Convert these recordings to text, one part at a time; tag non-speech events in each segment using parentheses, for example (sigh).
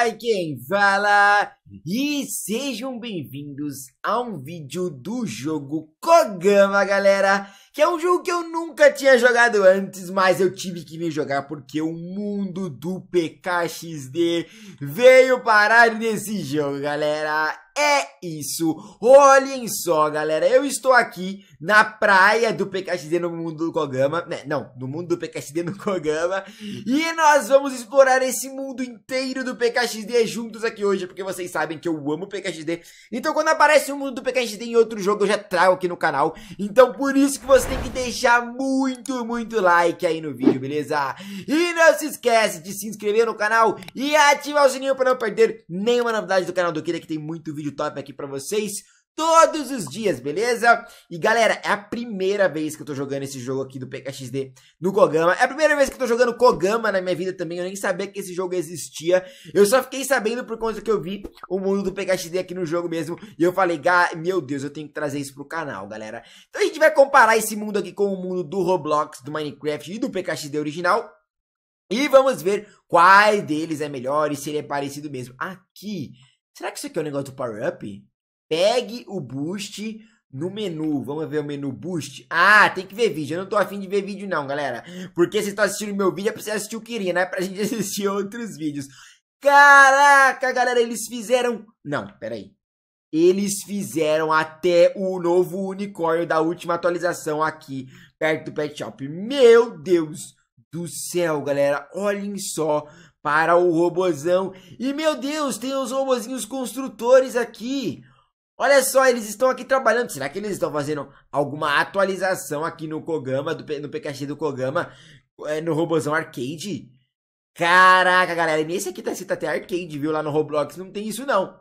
vai quem fala Uhum. E sejam bem-vindos a um vídeo do jogo Kogama, galera, que é um jogo que eu nunca tinha jogado antes, mas eu tive que me jogar porque o mundo do PKXD veio parar nesse jogo, galera. É isso, olhem só, galera, eu estou aqui na praia do PKXD no mundo do Kogama, né, não, no mundo do PKXD no Kogama, e nós vamos explorar esse mundo inteiro do PKXD juntos aqui hoje, porque vocês sabem sabem que eu amo PKXD. Então quando aparece o mundo do PKXD em outro jogo, eu já trago aqui no canal. Então por isso que você tem que deixar muito, muito like aí no vídeo, beleza? E não se esquece de se inscrever no canal e ativar o sininho para não perder nenhuma novidade do canal do Kira, que tem muito vídeo top aqui pra vocês todos os dias, beleza? E galera, é a primeira vez que eu tô jogando esse jogo aqui do PKXD no Kogama. É a primeira vez que eu tô jogando Kogama na minha vida também. Eu nem sabia que esse jogo existia. Eu só fiquei sabendo por conta que eu vi o mundo do PKXD aqui no jogo mesmo. E eu falei, meu Deus, eu tenho que trazer isso pro canal, galera. Então a gente vai comparar esse mundo aqui com o mundo do Roblox, do Minecraft e do PKXD original. E vamos ver qual deles é melhor e se ele é parecido mesmo. Aqui, será que isso aqui é o um negócio do Power Up? Pegue o boost no menu. Vamos ver o menu boost. Ah, tem que ver vídeo. Eu não tô afim de ver vídeo não, galera. Porque vocês estão assistindo meu vídeo é pra você assistir o Kirin, né? é pra (laughs) gente assistir outros vídeos. Caraca, galera, eles fizeram... Não, peraí. Eles fizeram até o novo unicórnio da última atualização aqui, perto do Pet Shop. Meu Deus do céu, galera. Olhem só para o robozão. E, meu Deus, tem os robozinhos construtores aqui. Olha só, eles estão aqui trabalhando. Será que eles estão fazendo alguma atualização aqui no Kogama, do, no PKX do Kogama, é, no Robozão Arcade? Caraca, galera, nesse aqui tá escrito até arcade, viu? Lá no Roblox não tem isso, não.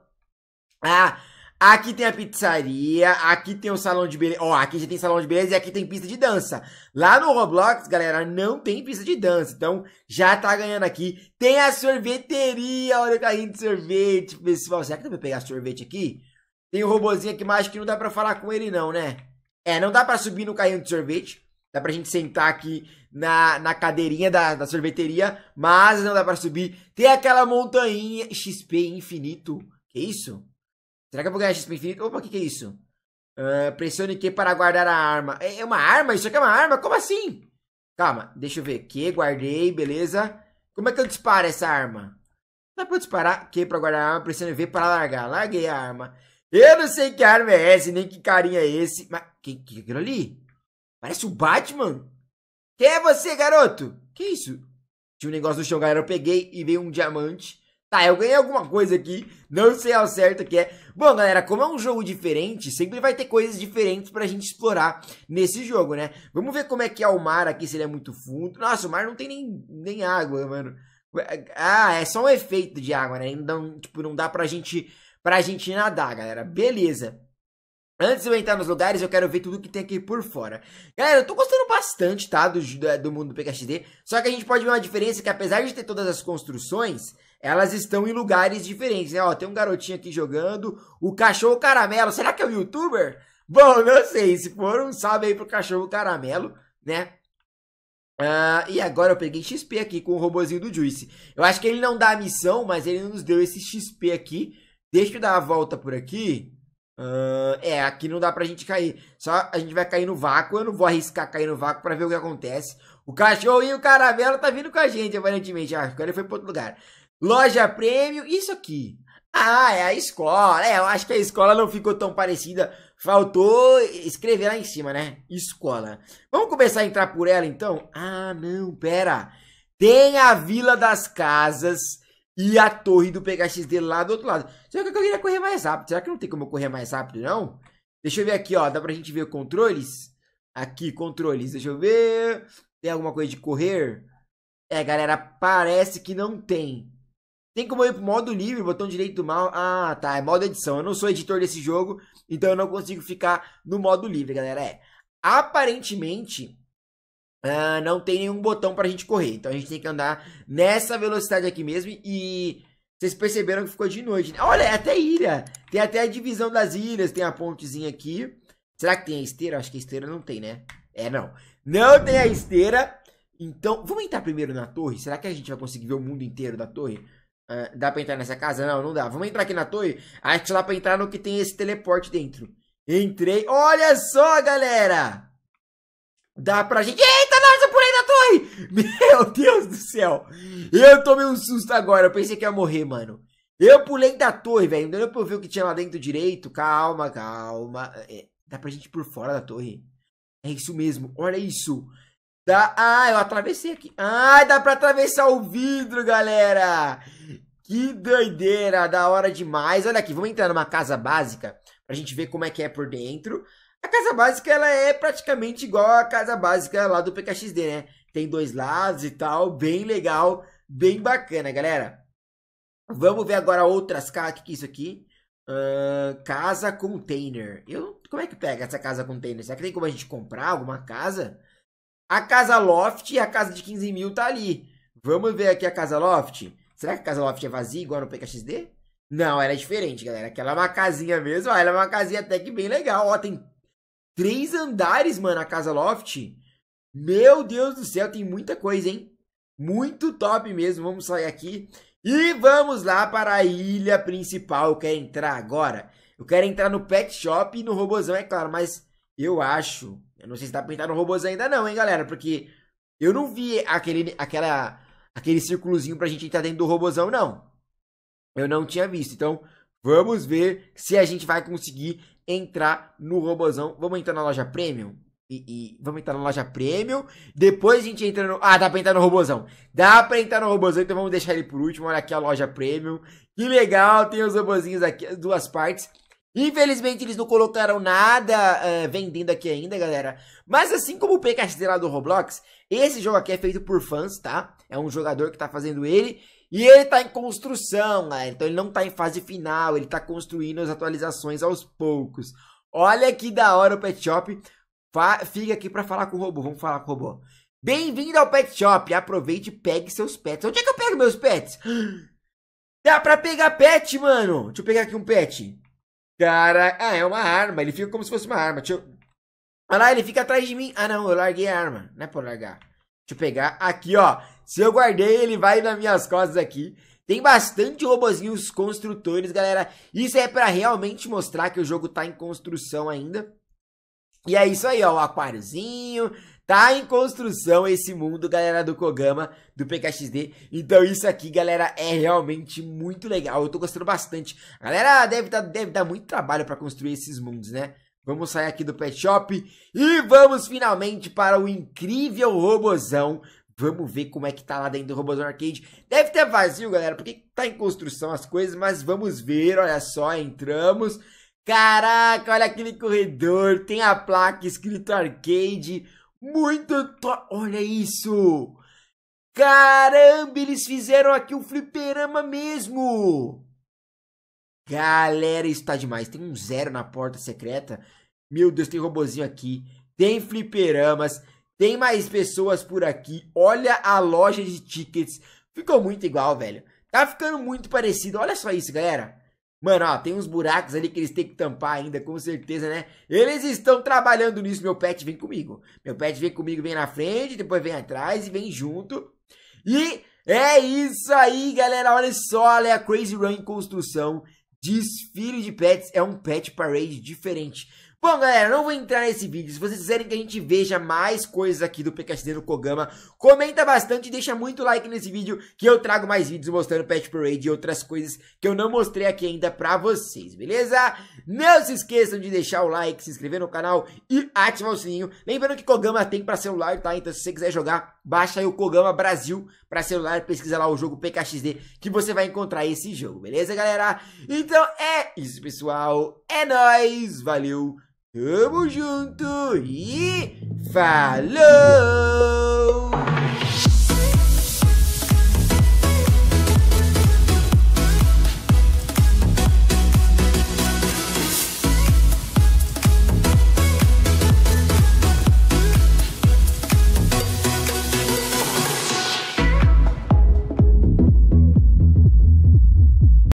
Ah, aqui tem a pizzaria, aqui tem o salão de beleza. Ó, aqui já tem salão de beleza e aqui tem pista de dança. Lá no Roblox, galera, não tem pista de dança. Então, já tá ganhando aqui. Tem a sorveteria, olha o carrinho de sorvete, pessoal. Será que dá pra pegar sorvete aqui? Tem um robozinho aqui mais que não dá para falar com ele não, né? É, não dá para subir no carrinho de sorvete. Dá pra gente sentar aqui na, na cadeirinha da, da sorveteria, mas não dá para subir. Tem aquela montanha XP infinito. Que isso? Será que eu vou ganhar XP infinito? Opa, o que, que é isso? Uh, pressione Q para guardar a arma. É, é uma arma? Isso aqui é uma arma? Como assim? Calma, deixa eu ver. Q, guardei, beleza. Como é que eu disparo essa arma? Dá pra eu disparar Q para guardar a arma, pressione V para largar. Larguei a arma. Eu não sei que arma é essa, nem que carinha é esse. Mas que que aquilo ali? Parece o Batman? Quem é você, garoto? Que isso? Tinha um negócio no chão, galera. Eu peguei e veio um diamante. Tá, eu ganhei alguma coisa aqui. Não sei ao certo o que é. Bom, galera, como é um jogo diferente, sempre vai ter coisas diferentes pra gente explorar nesse jogo, né? Vamos ver como é que é o mar aqui, se ele é muito fundo. Nossa, o mar não tem nem, nem água, mano. Ah, é só um efeito de água, né? Então tipo, não dá pra gente pra gente nadar, galera. Beleza. Antes de eu entrar nos lugares, eu quero ver tudo que tem aqui por fora. Galera, eu tô gostando bastante, tá, do, do mundo do PKXD. Só que a gente pode ver uma diferença que apesar de ter todas as construções, elas estão em lugares diferentes, né? Ó, tem um garotinho aqui jogando, o cachorro caramelo. Será que é o um youtuber? Bom, não sei. Se for, um salve aí pro cachorro caramelo, né? Uh, e agora eu peguei XP aqui com o robozinho do Juice. Eu acho que ele não dá a missão, mas ele nos deu esse XP aqui Deixa eu dar a volta por aqui. Uh, é, aqui não dá pra gente cair. Só a gente vai cair no vácuo. Eu não vou arriscar cair no vácuo pra ver o que acontece. O cachorro e o caramelo tá vindo com a gente, aparentemente. Ah, agora ele foi pra outro lugar. Loja prêmio, isso aqui. Ah, é a escola. É, eu acho que a escola não ficou tão parecida. Faltou escrever lá em cima, né? Escola. Vamos começar a entrar por ela, então? Ah, não, pera. Tem a Vila das Casas e a torre do PHXD lá do outro lado. será que eu queria correr mais rápido. Será que não tem como eu correr mais rápido, não? Deixa eu ver aqui, ó. Dá pra gente ver controles? Aqui, controles. Deixa eu ver. Tem alguma coisa de correr? É, galera, parece que não tem. Tem como eu ir pro modo livre, botão direito do mal. Ah, tá. É modo edição. Eu não sou editor desse jogo, então eu não consigo ficar no modo livre, galera. É. Aparentemente, Uh, não tem nenhum botão para a gente correr. Então a gente tem que andar nessa velocidade aqui mesmo. E vocês perceberam que ficou de noite. Né? Olha, é até ilha. Tem até a divisão das ilhas. Tem a pontezinha aqui. Será que tem a esteira? Acho que a esteira não tem, né? É, não. Não tem a esteira. Então, vamos entrar primeiro na torre? Será que a gente vai conseguir ver o mundo inteiro da torre? Uh, dá pra entrar nessa casa? Não, não dá. Vamos entrar aqui na torre? A gente lá pra entrar no que tem esse teleporte dentro. Entrei. Olha só, galera! Dá pra gente... Eita! Ai! Meu Deus do céu! Eu tomei um susto agora, eu pensei que ia morrer, mano. Eu pulei da torre, velho. Não deu pra eu ver o que tinha lá dentro direito. Calma, calma. É, dá pra gente ir por fora da torre? É isso mesmo, olha isso. Dá... Ah, eu atravessei aqui. Ah, dá pra atravessar o vidro, galera. Que doideira, da hora demais. Olha aqui, vamos entrar numa casa básica pra gente ver como é que é por dentro. A casa básica, ela é praticamente igual à casa básica lá do PKXD, né? tem dois lados e tal, bem legal, bem bacana, galera. Vamos ver agora outras casas, o que é isso aqui? Uh, casa container. Eu, como é que pega essa casa container? Será que tem como a gente comprar alguma casa? A casa loft e a casa de 15 mil tá ali. Vamos ver aqui a casa loft. Será que a casa loft é vazia igual no PKXD? Não, ela é diferente, galera. Aquela é uma casinha mesmo. Ó, ah, ela é uma casinha até que bem legal. Ó, tem três andares, mano, a casa loft. Meu Deus do céu, tem muita coisa, hein? Muito top mesmo. Vamos sair aqui e vamos lá para a ilha principal. Eu quero entrar agora. Eu quero entrar no pet shop e no robozão, é claro, mas eu acho. Eu não sei se dá pra entrar no robozão ainda, não, hein, galera? Porque eu não vi aquele, aquela, aquele círculozinho pra gente entrar dentro do robozão, não. Eu não tinha visto. Então, vamos ver se a gente vai conseguir entrar no robozão. Vamos entrar na loja premium? E, e, vamos entrar na loja prêmio Depois a gente entra no. Ah, dá pra entrar no robozão. Dá pra entrar no robozão, então vamos deixar ele por último. Olha aqui a loja prêmio Que legal, tem os robozinhos aqui, as duas partes. Infelizmente eles não colocaram nada uh, vendendo aqui ainda, galera. Mas assim como o PKXD lá do Roblox, esse jogo aqui é feito por fãs, tá? É um jogador que tá fazendo ele. E ele tá em construção, galera. Então ele não tá em fase final, ele tá construindo as atualizações aos poucos. Olha que da hora o Pet Shop. Fa fica aqui para falar com o robô. Vamos falar com o robô. Bem-vindo ao Pet Shop. Aproveite e pegue seus pets. Onde é que eu pego meus pets? (gasps) Dá pra pegar pet, mano. Deixa eu pegar aqui um pet. Cara, ah, é uma arma. Ele fica como se fosse uma arma. Deixa eu... Olha lá, ele fica atrás de mim. Ah, não, eu larguei a arma. Não é pra largar. Deixa eu pegar aqui, ó. Se eu guardei, ele vai nas minhas costas aqui. Tem bastante robozinhos construtores, galera. Isso é para realmente mostrar que o jogo tá em construção ainda. E é isso aí, ó, o aquáriozinho. Tá em construção esse mundo, galera, do Kogama, do PKXD. Então isso aqui, galera, é realmente muito legal. Eu tô gostando bastante. galera, deve dar, tá, deve dar muito trabalho para construir esses mundos, né? Vamos sair aqui do Pet Shop e vamos finalmente para o incrível robozão. Vamos ver como é que tá lá dentro do Robozão Arcade. Deve ter vazio, galera, porque tá em construção as coisas, mas vamos ver, olha só, entramos. Caraca, olha aquele corredor, tem a placa escrito arcade, muito top, olha isso! Caramba, eles fizeram aqui um fliperama mesmo! Galera, isso tá demais, tem um zero na porta secreta, meu Deus, tem robozinho aqui, tem fliperamas, tem mais pessoas por aqui, olha a loja de tickets, ficou muito igual, velho. Tá ficando muito parecido, olha só isso, galera. Mano, ó, tem uns buracos ali que eles têm que tampar ainda, com certeza, né? Eles estão trabalhando nisso, meu pet vem comigo. Meu pet vem comigo, vem na frente, depois vem atrás e vem junto. E é isso aí, galera. Olha só, olha é a Crazy Run em construção. Desfile de pets é um pet parade diferente. Bom, galera, não vou entrar nesse vídeo. Se vocês quiserem que a gente veja mais coisas aqui do PKXD no Kogama, comenta bastante e deixa muito like nesse vídeo que eu trago mais vídeos mostrando Patch Parade e outras coisas que eu não mostrei aqui ainda pra vocês, beleza? Não se esqueçam de deixar o like, se inscrever no canal e ativar o sininho. Lembrando que Kogama tem pra celular, tá? Então se você quiser jogar, baixa aí o Kogama Brasil pra celular, pesquisa lá o jogo PKXD que você vai encontrar esse jogo, beleza, galera? Então é isso, pessoal. É nóis, valeu! Tamo junto e falou!